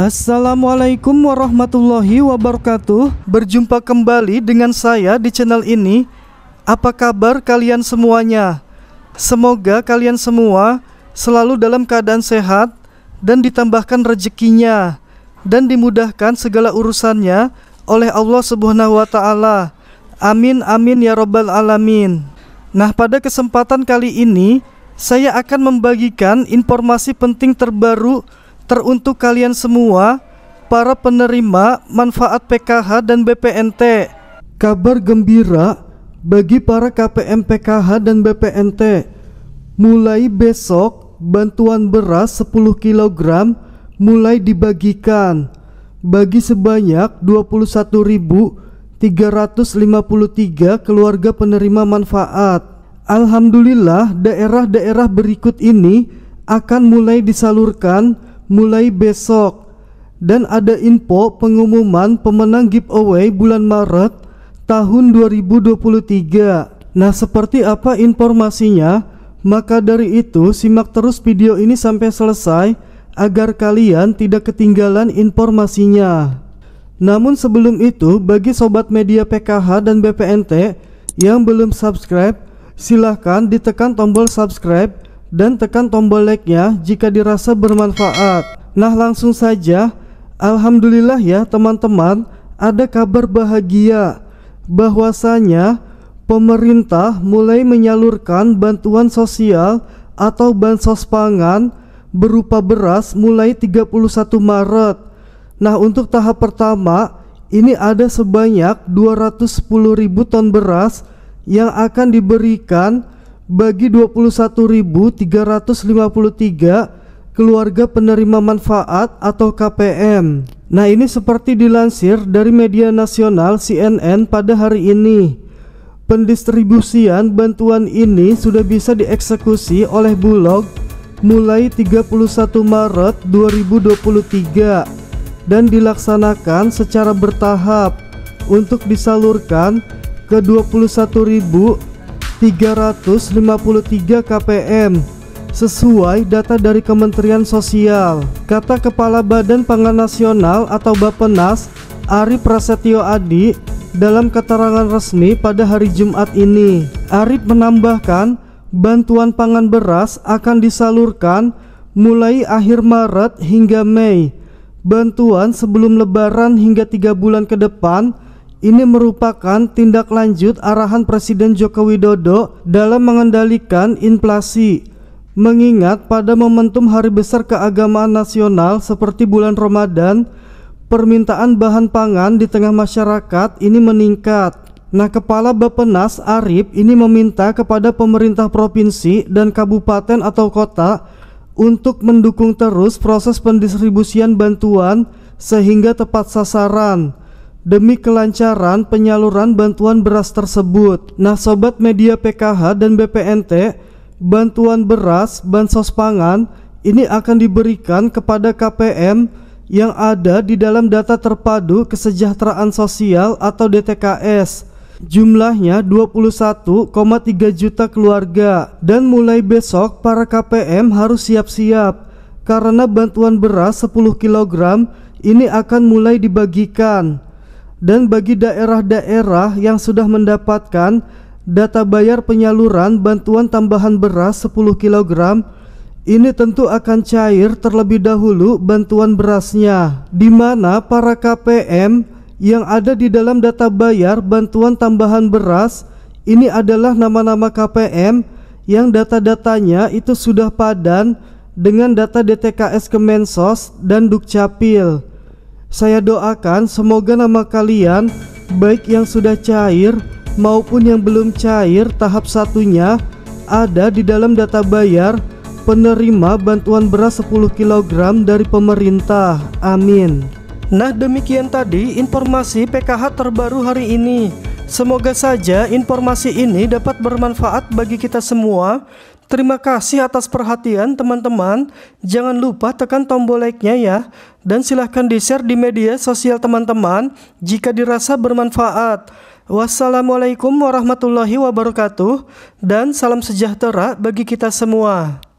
Assalamualaikum warahmatullahi wabarakatuh. Berjumpa kembali dengan saya di channel ini. Apa kabar kalian semuanya? Semoga kalian semua selalu dalam keadaan sehat dan ditambahkan rezekinya dan dimudahkan segala urusannya oleh Allah Subhanahu wa taala. Amin amin ya rabbal alamin. Nah, pada kesempatan kali ini saya akan membagikan informasi penting terbaru teruntuk kalian semua para penerima manfaat PKH dan BPNT. Kabar gembira bagi para KPM PKH dan BPNT. Mulai besok bantuan beras 10 kg mulai dibagikan bagi sebanyak 21.353 keluarga penerima manfaat. Alhamdulillah daerah-daerah berikut ini akan mulai disalurkan mulai besok dan ada info pengumuman pemenang giveaway bulan Maret tahun 2023. Nah, seperti apa informasinya? Maka dari itu, simak terus video ini sampai selesai agar kalian tidak ketinggalan informasinya. Namun sebelum itu, bagi sobat media PKH dan BPNT yang belum subscribe, silahkan ditekan tombol subscribe dan tekan tombol like-nya jika dirasa bermanfaat. Nah, langsung saja, alhamdulillah ya teman-teman, ada kabar bahagia bahwasanya pemerintah mulai menyalurkan bantuan sosial atau bansos pangan berupa beras mulai 31 Maret. Nah, untuk tahap pertama ini ada sebanyak 210.000 ton beras yang akan diberikan bagi 21.353 keluarga penerima manfaat atau KPM. Nah, ini seperti dilansir dari media nasional CNN pada hari ini. Pendistribusian bantuan ini sudah bisa dieksekusi oleh Bulog mulai 31 Maret 2023 dan dilaksanakan secara bertahap untuk disalurkan ke 21.000 353 kpm sesuai data dari Kementerian Sosial. Kata Kepala Badan Pangan Nasional atau Bapenas, Ari Prasetyo Adi, dalam keterangan resmi pada hari Jumat ini. Arif menambahkan, bantuan pangan beras akan disalurkan mulai akhir Maret hingga Mei. Bantuan sebelum lebaran hingga tiga bulan ke depan ini merupakan tindak lanjut arahan Presiden Joko Widodo dalam mengendalikan inflasi. Mengingat pada momentum hari besar keagamaan nasional seperti bulan Ramadan, permintaan bahan pangan di tengah masyarakat ini meningkat. Nah, Kepala Bapenas Arif ini meminta kepada pemerintah provinsi dan kabupaten atau kota untuk mendukung terus proses pendistribusian bantuan sehingga tepat sasaran demi kelancaran penyaluran bantuan beras tersebut. Nah, sobat media PKH dan BPNT, bantuan beras, bansos pangan ini akan diberikan kepada KPM yang ada di dalam data terpadu kesejahteraan sosial atau DTKS. Jumlahnya 21,3 juta keluarga dan mulai besok para KPM harus siap-siap karena bantuan beras 10 kg ini akan mulai dibagikan. Dan bagi daerah-daerah yang sudah mendapatkan data bayar penyaluran bantuan tambahan beras 10 kg, ini tentu akan cair terlebih dahulu bantuan berasnya, di mana para KPM yang ada di dalam data bayar bantuan tambahan beras ini adalah nama-nama KPM yang data-datanya itu sudah padan dengan data DTKS Kemensos dan Dukcapil. Saya doakan semoga nama kalian baik yang sudah cair maupun yang belum cair tahap satunya ada di dalam data bayar penerima bantuan beras 10 kg dari pemerintah. Amin. Nah, demikian tadi informasi PKH terbaru hari ini. Semoga saja informasi ini dapat bermanfaat bagi kita semua. Terima kasih atas perhatian teman-teman. Jangan lupa tekan tombol like-nya ya. Dan silahkan di-share di media sosial teman-teman jika dirasa bermanfaat. Wassalamualaikum warahmatullahi wabarakatuh. Dan salam sejahtera bagi kita semua.